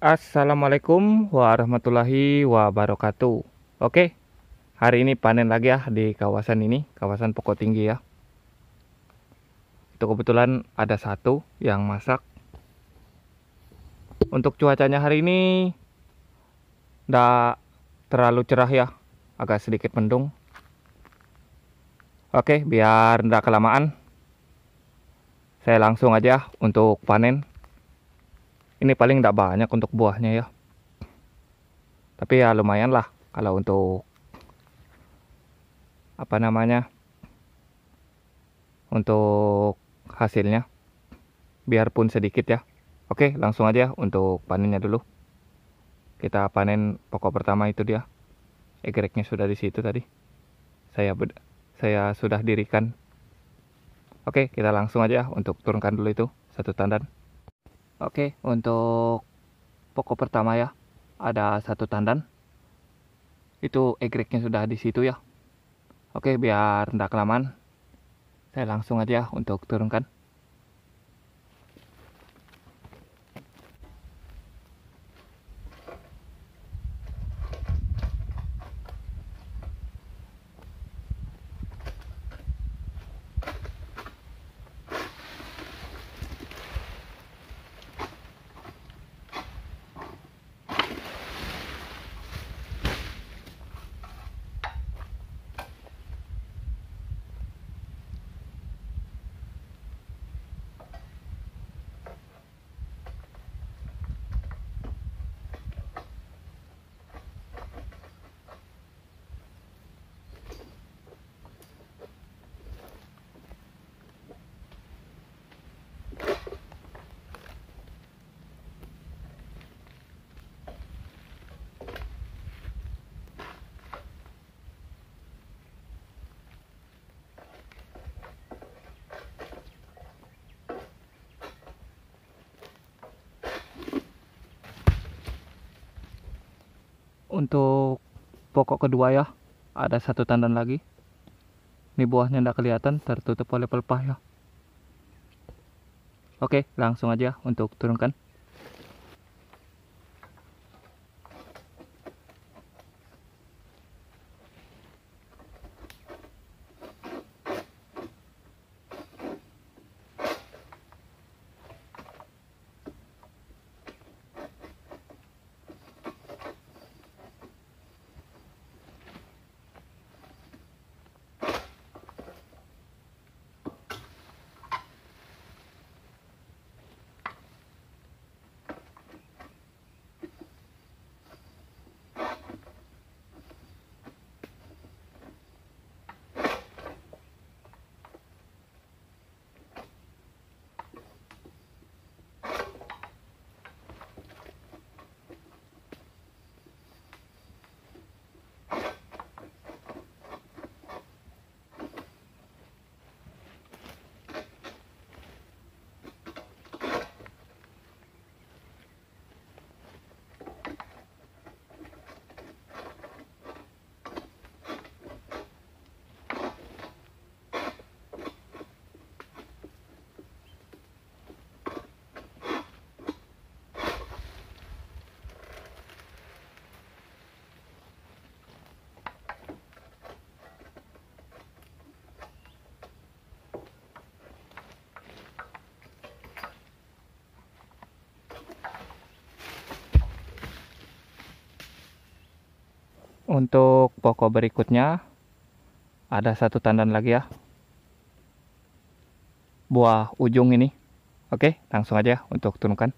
Assalamualaikum warahmatullahi wabarakatuh. Oke, hari ini panen lagi ya di kawasan ini, kawasan pokok tinggi ya. Itu kebetulan ada satu yang masak. Untuk cuacanya hari ini tidak terlalu cerah ya, agak sedikit mendung. Oke, biar tidak kelamaan, saya langsung aja untuk panen ini paling tidak banyak untuk buahnya ya tapi ya lumayan lah kalau untuk apa namanya untuk hasilnya biarpun sedikit ya oke langsung aja untuk panennya dulu kita panen pokok pertama itu dia egreknya sudah di situ tadi saya saya sudah dirikan oke kita langsung aja untuk turunkan dulu itu satu tandan Oke, untuk pokok pertama ya, ada satu tandan. Itu egreknya sudah di situ ya. Oke, biar tidak kelamaan. Saya langsung aja untuk turunkan. untuk pokok kedua ya ada satu tandan lagi ini buahnya tidak kelihatan tertutup oleh pelepah ya oke langsung aja untuk turunkan untuk pokok berikutnya ada satu tandan lagi ya buah ujung ini oke langsung aja untuk turunkan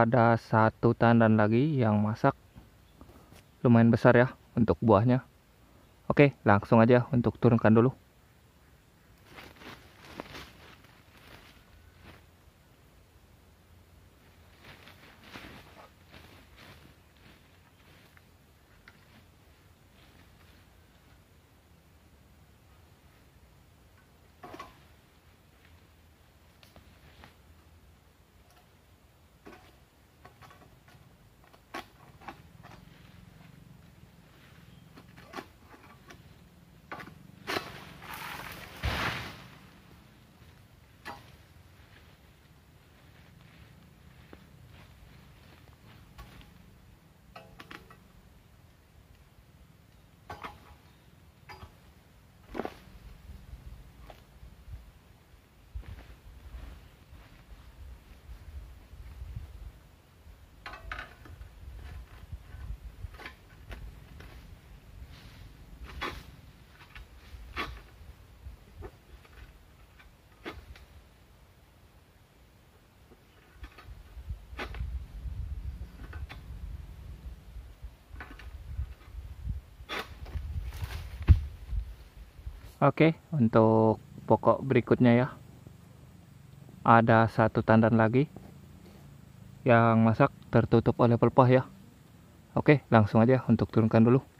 ada satu tandan lagi yang masak lumayan besar ya untuk buahnya oke langsung aja untuk turunkan dulu Oke, untuk pokok berikutnya ya. Ada satu tandan lagi yang masak tertutup oleh pelepah ya. Oke, langsung aja untuk turunkan dulu.